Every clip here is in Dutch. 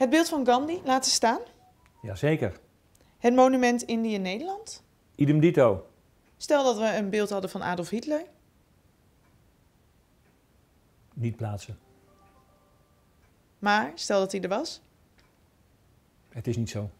Het beeld van Gandhi laten staan? Jazeker. Het monument Indië-Nederland? Idem dito. Stel dat we een beeld hadden van Adolf Hitler? Niet plaatsen. Maar stel dat hij er was? Het is niet zo.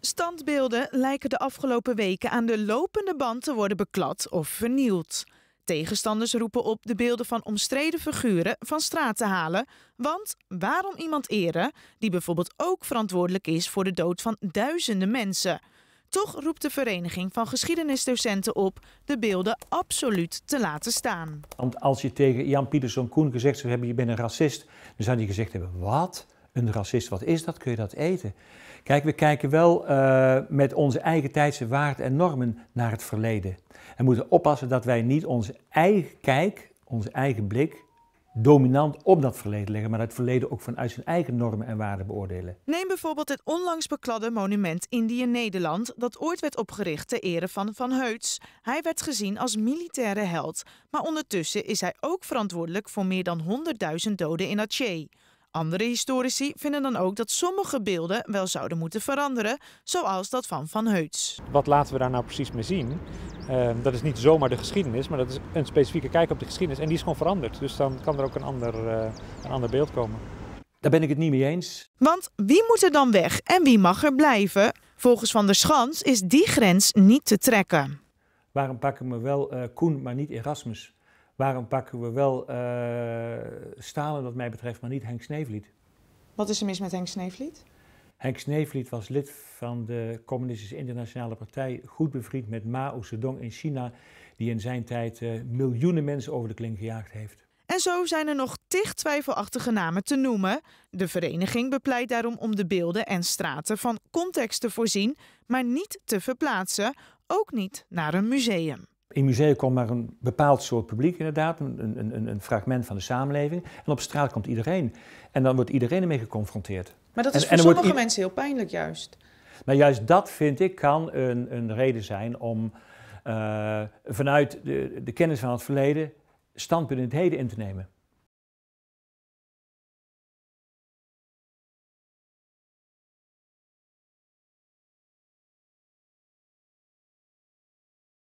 Standbeelden lijken de afgelopen weken aan de lopende band te worden beklad of vernield. Tegenstanders roepen op de beelden van omstreden figuren van straat te halen, want waarom iemand eren die bijvoorbeeld ook verantwoordelijk is voor de dood van duizenden mensen? Toch roept de Vereniging van Geschiedenisdocenten op de beelden absoluut te laten staan. Want als je tegen Jan Pieterszoon Koen gezegd zou hebben: je bent een racist, dan zou hij gezegd hebben: wat? een racist. Wat is dat? Kun je dat eten? Kijk, we kijken wel eh, met onze eigen tijdse waarden en normen naar het verleden. En moeten oppassen dat wij niet onze eigen kijk, onze eigen blik, dominant op dat verleden leggen, maar het verleden ook vanuit zijn eigen normen en waarden beoordelen. Neem bijvoorbeeld het onlangs bekladde monument Indië-Nederland, dat ooit werd opgericht ter ere van Van Heuts. Hij werd gezien als militaire held, maar ondertussen is hij ook verantwoordelijk voor meer dan 100.000 doden in Aceh. Andere historici vinden dan ook dat sommige beelden wel zouden moeten veranderen, zoals dat van Van Heuts. Wat laten we daar nou precies mee zien? Ehm, dat is niet zomaar de geschiedenis, maar dat is een specifieke kijk op de geschiedenis. En die is gewoon veranderd, dus dan kan er ook een ander, eh, een ander beeld komen. Daar ben ik het niet mee eens. Want wie moet er dan weg en wie mag er blijven? Volgens Van der Schans is die grens niet te trekken. Waarom pakken we wel uh, Koen, maar niet Erasmus? Waarom pakken we wel eh, Stalen, wat mij betreft, maar niet Henk Sneevliet? Wat is er mis met Henk Sneevliet? Henk Sneevliet was lid van de Communistische Internationale Partij, goed bevriend met Mao Zedong in China, die in zijn tijd eh, miljoenen mensen over de klink gejaagd heeft. En zo zijn er nog tig twijfelachtige namen te noemen. De vereniging bepleit daarom om de beelden en straten van context te voorzien, maar niet te verplaatsen, ook niet naar een museum. In museum komt maar een bepaald soort publiek inderdaad, een, een, een, fragment van de samenleving. En op straat komt iedereen. En dan wordt iedereen ermee geconfronteerd. Maar dat is voor sommige mensen heel pijnlijk juist. Maar nou, juist dat vind ik kan een, een reden zijn om eh, vanuit de, de, kennis van het verleden standpunt in het heden in te nemen.